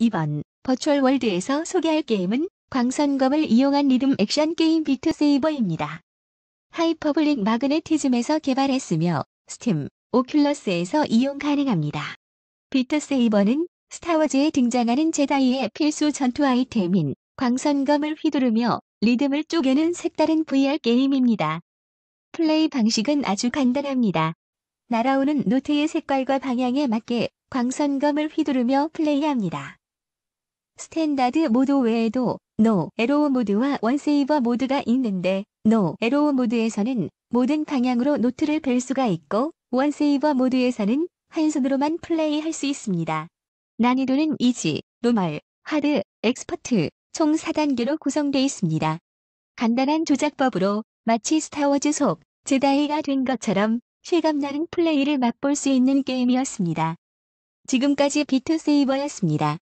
2번 버추얼월드에서 소개할 게임은 광선검을 이용한 리듬 액션 게임 비트 세이버입니다. 하이퍼블릭 마그네티즘에서 개발했으며 스팀, 오큘러스에서 이용 가능합니다. 비트 세이버는 스타워즈에 등장하는 제다이의 필수 전투 아이템인 광선검을 휘두르며 리듬을 쪼개는 색다른 VR 게임입니다. 플레이 방식은 아주 간단합니다. 날아오는 노트의 색깔과 방향에 맞게 광선검을 휘두르며 플레이합니다. 스탠다드 모드 외에도 노 에로우 모드와 원세이버 모드가 있는데 노 에로우 모드에서는 모든 방향으로 노트를 벨 수가 있고 원세이버 모드에서는 한 손으로만 플레이할 수 있습니다. 난이도는 이지, 노멀, 하드, 엑스퍼트 총 4단계로 구성되어 있습니다. 간단한 조작법으로 마치 스타워즈 속 제다이가 된 것처럼 실감나는 플레이를 맛볼 수 있는 게임이었습니다. 지금까지 비트세이버였습니다.